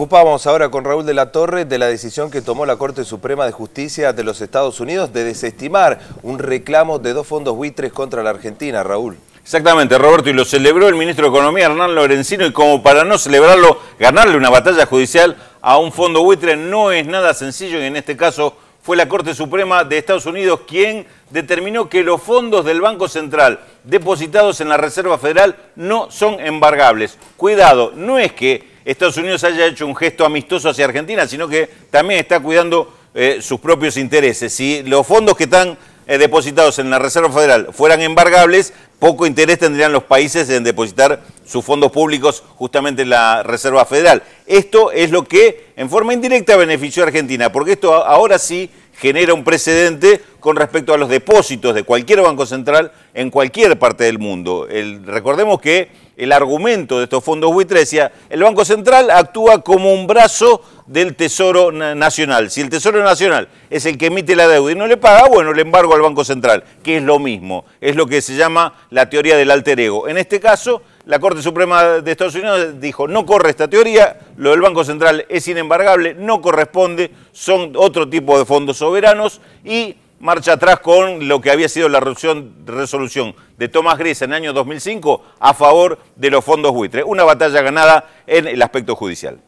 Ocupamos ahora con Raúl de la Torre de la decisión que tomó la Corte Suprema de Justicia de los Estados Unidos de desestimar un reclamo de dos fondos buitres contra la Argentina, Raúl. Exactamente, Roberto, y lo celebró el ministro de Economía, Hernán Lorenzino, y como para no celebrarlo, ganarle una batalla judicial a un fondo buitre no es nada sencillo, y en este caso fue la Corte Suprema de Estados Unidos quien determinó que los fondos del Banco Central depositados en la Reserva Federal no son embargables. Cuidado, no es que Estados Unidos haya hecho un gesto amistoso hacia Argentina, sino que también está cuidando eh, sus propios intereses. Si los fondos que están eh, depositados en la Reserva Federal fueran embargables, poco interés tendrían los países en depositar sus fondos públicos justamente en la Reserva Federal. Esto es lo que en forma indirecta benefició a Argentina, porque esto ahora sí genera un precedente con respecto a los depósitos de cualquier banco central en cualquier parte del mundo. recordemos que el argumento de estos fondos buitres el Banco Central actúa como un brazo del Tesoro Nacional. Si el Tesoro Nacional es el que emite la deuda y no le paga, bueno, le embargo al Banco Central, que es lo mismo, es lo que se llama la teoría del alter ego. En este caso, la Corte Suprema de Estados Unidos dijo, no corre esta teoría, lo del Banco Central es inembargable, no corresponde, son otro tipo de fondos soberanos y marcha atrás con lo que había sido la resolución de Thomas Gris en el año 2005 a favor de los fondos buitre. Una batalla ganada en el aspecto judicial.